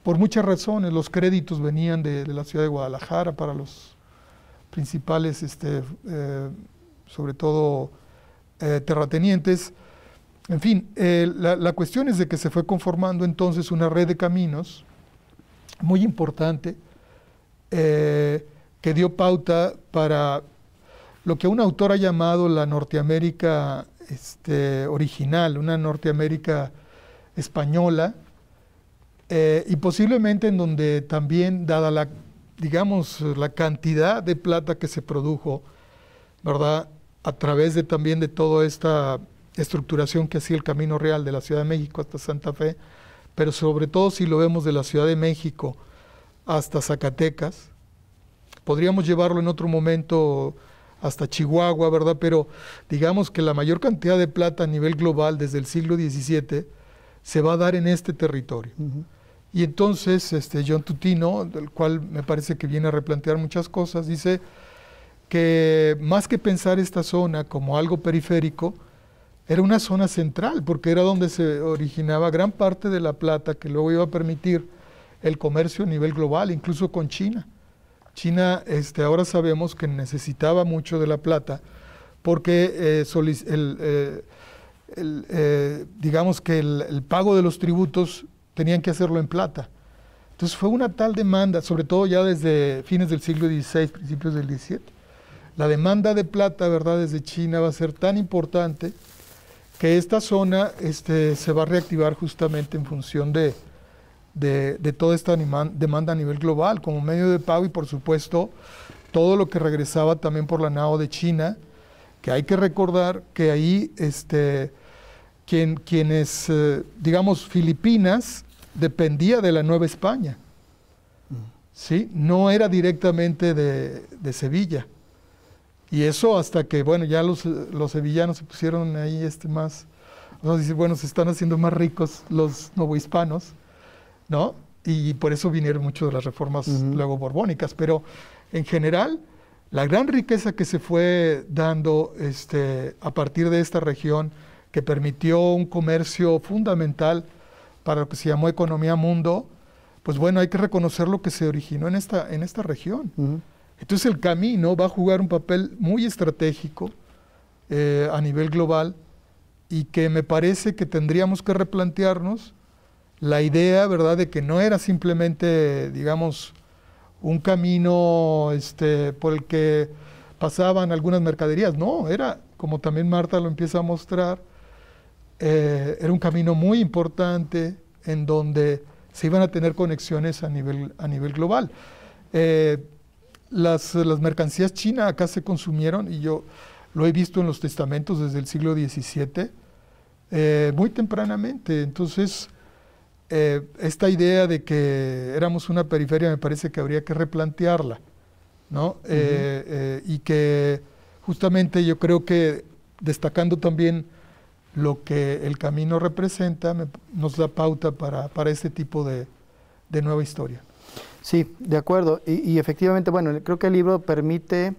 por muchas razones. Los créditos venían de, la ciudad de Guadalajara para los principales, este, eh, sobre todo eh, terratenientes. En fin, eh, la, cuestión es de que se fue conformando entonces una red de caminos muy importante que dio pauta para lo que un autor ha llamado la Norteamérica este, original, una Norteamérica española, eh, y posiblemente en donde también, dada la, digamos, la cantidad de plata que se produjo, ¿verdad? A través de también de toda esta estructuración que hacía el Camino Real de la Ciudad de México hasta Santa Fe, pero sobre todo si lo vemos de la Ciudad de México hasta Zacatecas, podríamos llevarlo en otro momento hasta Chihuahua, ¿verdad? Pero digamos que la mayor cantidad de plata a nivel global desde el siglo XVII se va a dar en este territorio. Y entonces este, John Tutino, del cual me parece que viene a replantear muchas cosas, dice que más que pensar esta zona como algo periférico, era una zona central, porque era donde se originaba gran parte de la plata que luego iba a permitir el comercio a nivel global, incluso con China. China este, ahora sabemos que necesitaba mucho de la plata, porque eh, eh, eh, digamos que el, pago de los tributos tenían que hacerlo en plata. Entonces fue una tal demanda, sobre todo ya desde fines del siglo XVI, principios del XVII. La demanda de plata, ¿verdad?, desde China va a ser tan importante que esta zona este, se va a reactivar justamente en función de, de, de, toda esta demanda a nivel global como medio de pago y por supuesto todo lo que regresaba también por la NAO de China, que hay que recordar que ahí este, quien, quienes, eh, digamos, Filipinas dependía de la Nueva España. ¿sí? No era directamente de, Sevilla. Y eso hasta que, bueno, ya los, los sevillanos se pusieron ahí este más, bueno, se están haciendo más ricos los novohispanos, ¿no? Y por eso vinieron muchas de las reformas luego borbónicas. Pero en general, la gran riqueza que se fue dando este, a partir de esta región, que permitió un comercio fundamental para lo que se llamó Economía Mundo, pues bueno, hay que reconocer lo que se originó en esta, en esta región. Entonces el camino va a jugar un papel muy estratégico eh, a nivel global y que me parece que tendríamos que replantearnos la idea, ¿verdad?, de que no era simplemente, digamos, un camino este, por el que pasaban algunas mercaderías. No, era, como también Marta lo empieza a mostrar, eh, era un camino muy importante en donde se iban a tener conexiones a nivel, a nivel global. Eh, las, las, mercancías chinas acá se consumieron y yo lo he visto en los testamentos desde el siglo XVII, eh, muy tempranamente. Entonces, esta idea de que éramos una periferia me parece que habría que replantearla, ¿no? y que justamente yo creo que destacando también lo que el camino representa nos da pauta para, para este tipo de, nueva historia. Sí, de acuerdo. Y, efectivamente, bueno, creo que el libro permite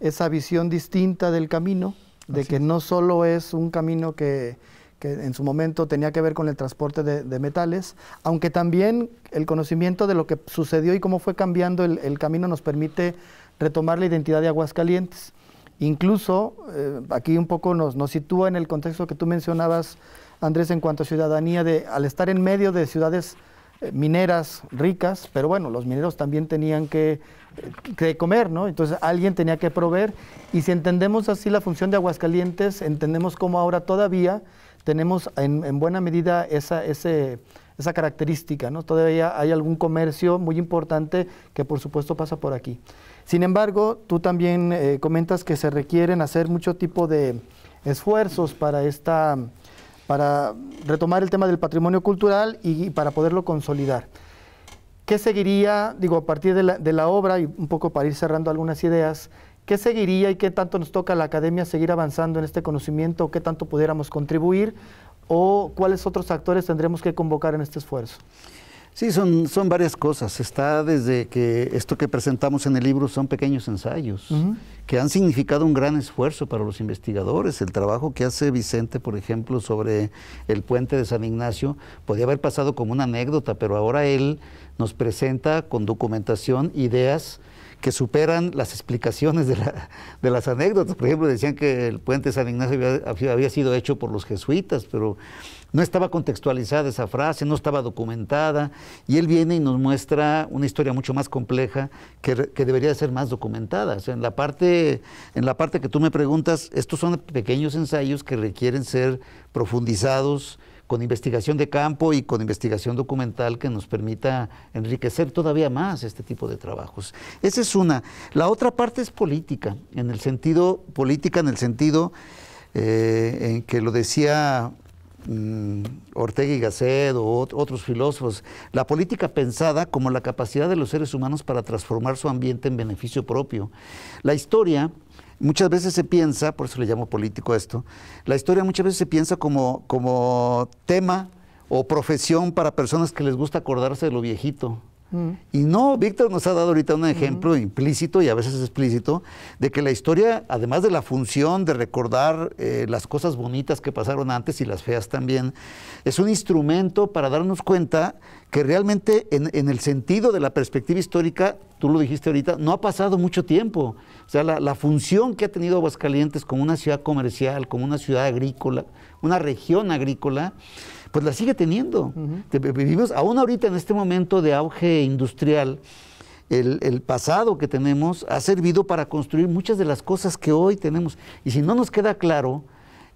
esa visión distinta del camino, de que no solo es un camino que, en su momento tenía que ver con el transporte de, metales, aunque también el conocimiento de lo que sucedió y cómo fue cambiando el, el camino nos permite retomar la identidad de Aguascalientes. Incluso, eh, aquí un poco nos, sitúa en el contexto que tú mencionabas, Andrés, en cuanto a ciudadanía, de, al estar en medio de ciudades eh, mineras ricas, pero bueno, los mineros también tenían que, eh, que, comer, ¿no? Entonces alguien tenía que proveer. Y si entendemos así la función de Aguascalientes, entendemos cómo ahora todavía tenemos en, buena medida esa, característica, ¿no? Todavía hay algún comercio muy importante que por supuesto pasa por aquí. Sin embargo, tú también eh, comentas que se requieren hacer mucho tipo de esfuerzos para esta para retomar el tema del patrimonio cultural y, para poderlo consolidar. ¿Qué seguiría, digo, a partir de la, de la obra y un poco para ir cerrando algunas ideas, ¿Qué seguiría y qué tanto nos toca a la academia seguir avanzando en este conocimiento? ¿Qué tanto pudiéramos contribuir? ¿O cuáles otros actores tendremos que convocar en este esfuerzo? Sí, son, son varias cosas. Está desde que esto que presentamos en el libro son pequeños ensayos que han significado un gran esfuerzo para los investigadores. El trabajo que hace Vicente, por ejemplo, sobre el puente de San Ignacio, podía haber pasado como una anécdota, pero ahora él nos presenta con documentación ideas que superan las explicaciones de, las anécdotas. Por ejemplo, decían que el puente San Ignacio había, sido hecho por los jesuitas, pero no estaba contextualizada esa frase, no estaba documentada, y él viene y nos muestra una historia mucho más compleja que, debería ser más documentada. en, la parte, en la parte que tú me preguntas, estos son pequeños ensayos que requieren ser profundizados, con investigación de campo y con investigación documental que nos permita enriquecer todavía más este tipo de trabajos. Esa es una. La otra parte es política, en el sentido, política en el sentido eh, en que lo decía mm, Ortega y Gasset o otros filósofos, la política pensada como la capacidad de los seres humanos para transformar su ambiente en beneficio propio. La historia Muchas veces se piensa, por eso le llamo político esto, la historia muchas veces se piensa como, como tema o profesión para personas que les gusta acordarse de lo viejito. Mm. Y no, Víctor nos ha dado ahorita un ejemplo mm. implícito y a veces explícito de que la historia, además de la función de recordar eh, las cosas bonitas que pasaron antes y las feas también, es un instrumento para darnos cuenta que realmente en, el sentido de la perspectiva histórica, tú lo dijiste ahorita, no ha pasado mucho tiempo. O sea, la función que ha tenido Aguascalientes como una ciudad comercial, como una ciudad agrícola, una región agrícola, pues la sigue teniendo. Vivimos aún ahorita en este momento de auge industrial. El, pasado que tenemos ha servido para construir muchas de las cosas que hoy tenemos. Y si no nos queda claro,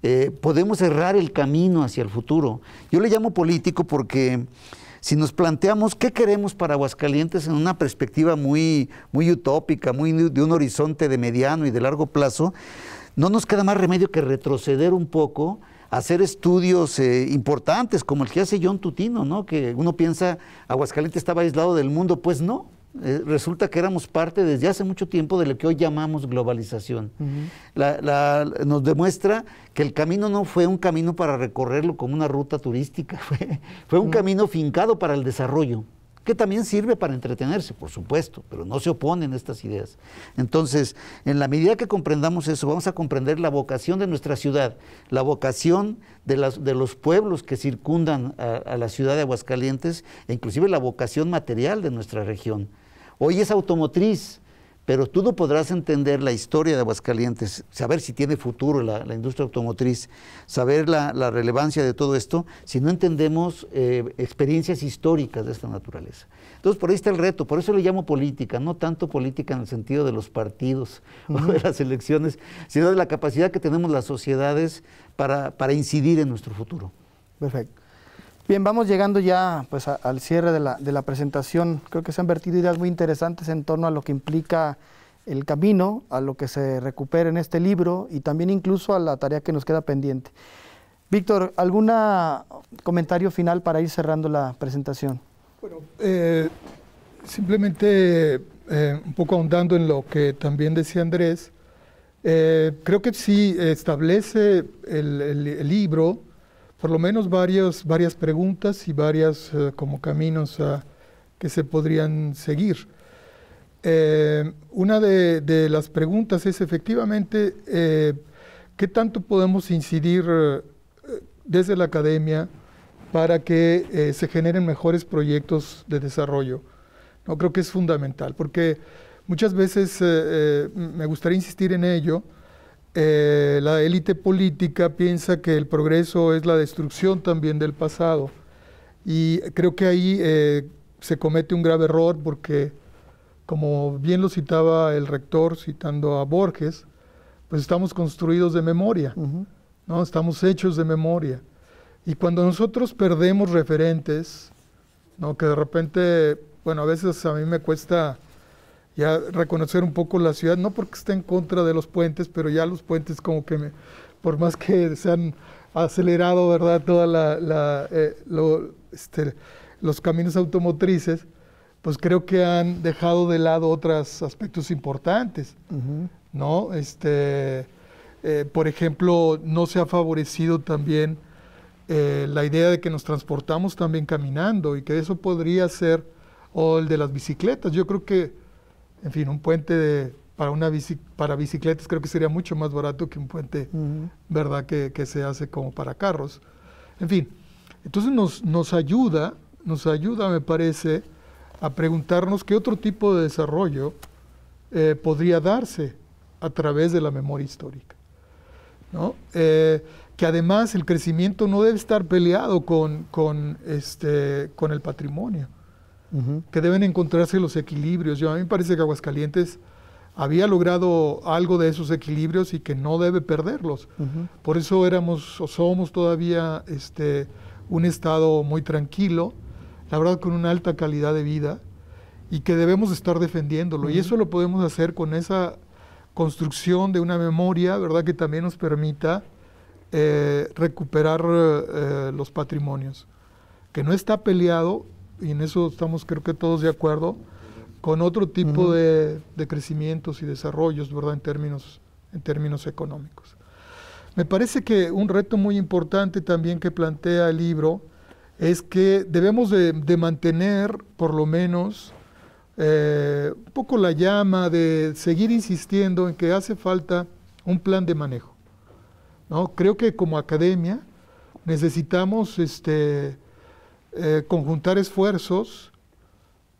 eh, podemos errar el camino hacia el futuro. Yo le llamo político porque si nos planteamos qué queremos para Aguascalientes en una perspectiva muy, muy utópica, muy de un horizonte de mediano y de largo plazo, no nos queda más remedio que retroceder un poco hacer estudios eh, importantes como el que hace John Tutino, ¿no? Que uno piensa Aguascalientes estaba aislado del mundo, pues no. Eh, resulta que éramos parte desde hace mucho tiempo de lo que hoy llamamos globalización. nos demuestra que el camino no fue un camino para recorrerlo como una ruta turística, fue, un mm. camino fincado para el desarrollo que también sirve para entretenerse, por supuesto, pero no se oponen estas ideas. Entonces, en la medida que comprendamos eso, vamos a comprender la vocación de nuestra ciudad, la vocación de, las, de los pueblos que circundan a, a, la ciudad de Aguascalientes, e inclusive la vocación material de nuestra región. Hoy es automotriz, pero tú no podrás entender la historia de Aguascalientes, saber si tiene futuro la, industria automotriz, saber la, relevancia de todo esto, si no entendemos eh, experiencias históricas de esta naturaleza. Entonces, por ahí está el reto, por eso le llamo política, no tanto política en el sentido de los partidos o de las elecciones, sino de la capacidad que tenemos las sociedades para, para incidir en nuestro futuro. Perfecto. Bien, vamos llegando ya pues, al cierre de la, presentación. Creo que se han vertido ideas muy interesantes en torno a lo que implica el camino, a lo que se recupera en este libro y también incluso a la tarea que nos queda pendiente. Víctor, ¿algún comentario final para ir cerrando la presentación? Bueno, eh, simplemente eh, un poco ahondando en lo que también decía Andrés, eh, creo que sí establece el libro por lo menos varias, preguntas y varias eh, como caminos que se podrían seguir. Eh, una de, las preguntas es efectivamente eh, qué tanto podemos incidir desde la academia para que se generen mejores proyectos de desarrollo. No creo que es fundamental, porque muchas veces me gustaría insistir en ello, eh, la élite política piensa que el progreso es la destrucción también del pasado. Y creo que ahí eh, se comete un grave error porque, como bien lo citaba el rector citando a Borges, pues estamos construidos de memoria, ¿no? estamos hechos de memoria. Y cuando nosotros perdemos referentes, ¿no? que de repente, bueno, a veces a mí me cuesta ya reconocer un poco la ciudad, no porque esté en contra de los puentes, pero ya los puentes como que, por más que se han acelerado, ¿verdad? Toda la, eh, este, los caminos automotrices, pues creo que han dejado de lado otros aspectos importantes, ¿no? Este, eh, por ejemplo, no se ha favorecido también eh, la idea de que nos transportamos también caminando y que eso podría ser, o el de las bicicletas. Yo creo que en fin, un puente para, una para bicicletas creo que sería mucho más barato que un puente, ¿verdad?, que, se hace como para carros. En fin, entonces nos, nos ayuda, nos ayuda, me parece, a preguntarnos qué otro tipo de desarrollo eh, podría darse a través de la memoria histórica. ¿no? Eh, que además el crecimiento no debe estar peleado con, este, con el patrimonio que deben encontrarse los equilibrios. Yo, a mí me parece que Aguascalientes había logrado algo de esos equilibrios y que no debe perderlos. Por eso éramos o somos todavía este, un estado muy tranquilo, la verdad con una alta calidad de vida y que debemos estar defendiéndolo. Y eso lo podemos hacer con esa construcción de una memoria, ¿verdad?, que también nos permita eh, recuperar eh, los patrimonios, que no está peleado y en eso estamos creo que todos de acuerdo, con otro tipo de, crecimientos y desarrollos, ¿verdad? En términos, en términos económicos. Me parece que un reto muy importante también que plantea el libro es que debemos de, mantener por lo menos eh, un poco la llama de seguir insistiendo en que hace falta un plan de manejo. ¿no? Creo que como academia necesitamos este, eh, conjuntar esfuerzos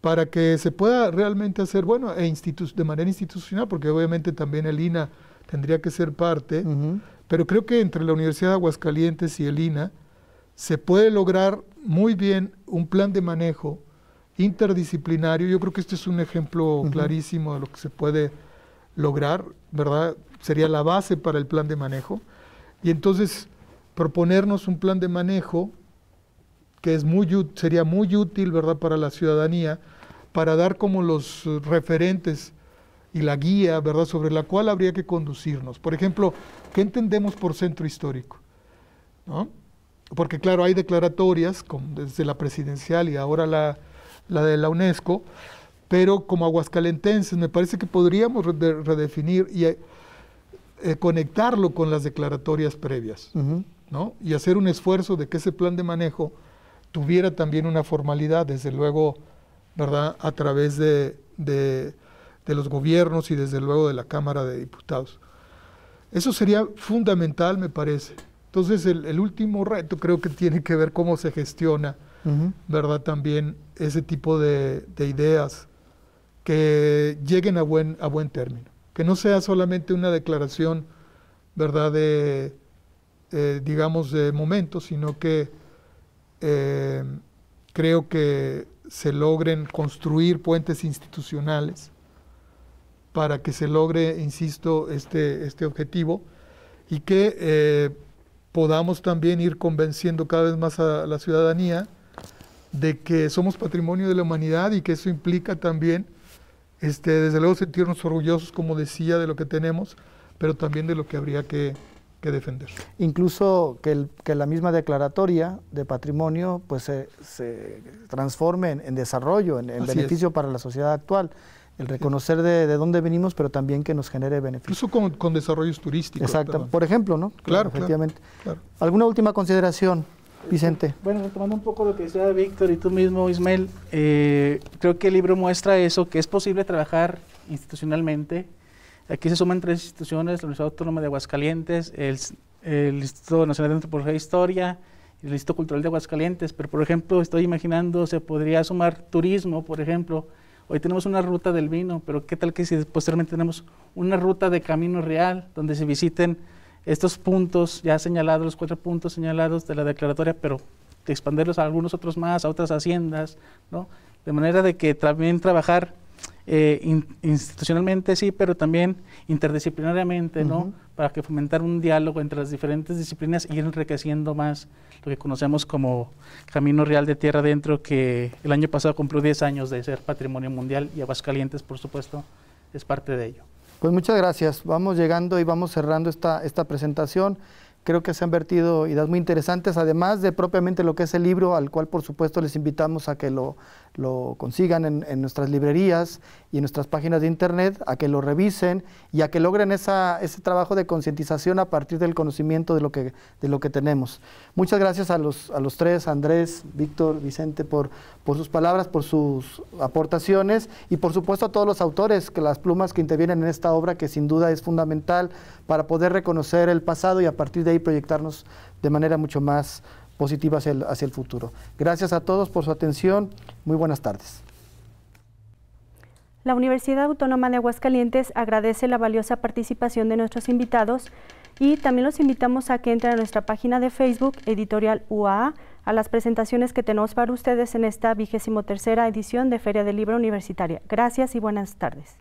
para que se pueda realmente hacer, bueno, e de manera institucional, porque obviamente también el INA tendría que ser parte, pero creo que entre la Universidad de Aguascalientes y el INA se puede lograr muy bien un plan de manejo interdisciplinario. Yo creo que este es un ejemplo clarísimo de lo que se puede lograr, ¿verdad? Sería la base para el plan de manejo. Y entonces proponernos un plan de manejo que es muy, sería muy útil ¿verdad? para la ciudadanía, para dar como los referentes y la guía ¿verdad? sobre la cual habría que conducirnos. Por ejemplo, ¿qué entendemos por centro histórico? Porque claro, hay declaratorias, desde la presidencial y ahora la, de la UNESCO, pero como aguascalentenses me parece que podríamos redefinir y eh, conectarlo con las declaratorias previas, Y hacer un esfuerzo de que ese plan de manejo tuviera también una formalidad, desde luego, ¿verdad?, a través de, los gobiernos y desde luego de la Cámara de Diputados. Eso sería fundamental, me parece. Entonces, el, último reto creo que tiene que ver cómo se gestiona, ¿verdad? También ese tipo de, ideas que lleguen a buen, a buen término. Que no sea solamente una declaración, ¿verdad? De, eh, digamos, de momento, sino que eh, creo que se logren construir puentes institucionales para que se logre, insisto, este, este objetivo y que eh, podamos también ir convenciendo cada vez más a la ciudadanía de que somos patrimonio de la humanidad y que eso implica también, este, desde luego, sentirnos orgullosos, como decía, de lo que tenemos, pero también de lo que habría que, que defender. Incluso que, que la misma declaratoria de patrimonio pues se, transforme en, desarrollo, en, beneficio para la sociedad actual. El reconocer de, dónde venimos, pero también que nos genere beneficios. Incluso con, desarrollos turísticos. Exacto, por ejemplo, ¿no? Claro, ¿Alguna última consideración, Vicente? Bueno, retomando un poco lo que decía Víctor y tú mismo, Ismael, eh, creo que el libro muestra eso, que es posible trabajar institucionalmente, Aquí se suman tres instituciones, la Universidad Autónoma de Aguascalientes, el, Instituto Nacional de Antropología e Historia, el Instituto Cultural de Aguascalientes, pero por ejemplo estoy imaginando, se podría sumar turismo, por ejemplo, hoy tenemos una ruta del vino, pero qué tal que si posteriormente tenemos una ruta de camino real, donde se visiten estos puntos ya señalados, los cuatro puntos señalados de la declaratoria, pero expandirlos a algunos otros más, a otras haciendas, ¿no? De manera de que también trabajar eh, institucionalmente sí, pero también interdisciplinariamente, ¿no? Para que fomentar un diálogo entre las diferentes disciplinas y ir enriqueciendo más lo que conocemos como Camino Real de Tierra Adentro, que el año pasado cumplió 10 años de ser Patrimonio Mundial y Aguascalientes, por supuesto, es parte de ello. Pues muchas gracias. Vamos llegando y vamos cerrando esta, esta presentación. Creo que se han vertido ideas muy interesantes, además de propiamente lo que es el libro, al cual por supuesto les invitamos a que lo lo consigan en, nuestras librerías y en nuestras páginas de internet, a que lo revisen y a que logren ese trabajo de concientización a partir del conocimiento de lo que, de lo que tenemos. Muchas gracias a los, a los tres, Andrés, Víctor, Vicente, por, por sus palabras, por sus aportaciones y por supuesto a todos los autores, que las plumas que intervienen en esta obra, que sin duda es fundamental para poder reconocer el pasado y a partir de ahí proyectarnos de manera mucho más positiva hacia el, futuro. Gracias a todos por su atención. Muy buenas tardes. La Universidad Autónoma de Aguascalientes agradece la valiosa participación de nuestros invitados y también los invitamos a que entren a nuestra página de Facebook, Editorial UAA, a las presentaciones que tenemos para ustedes en esta vigésimo tercera edición de Feria del Libro Universitaria. Gracias y buenas tardes.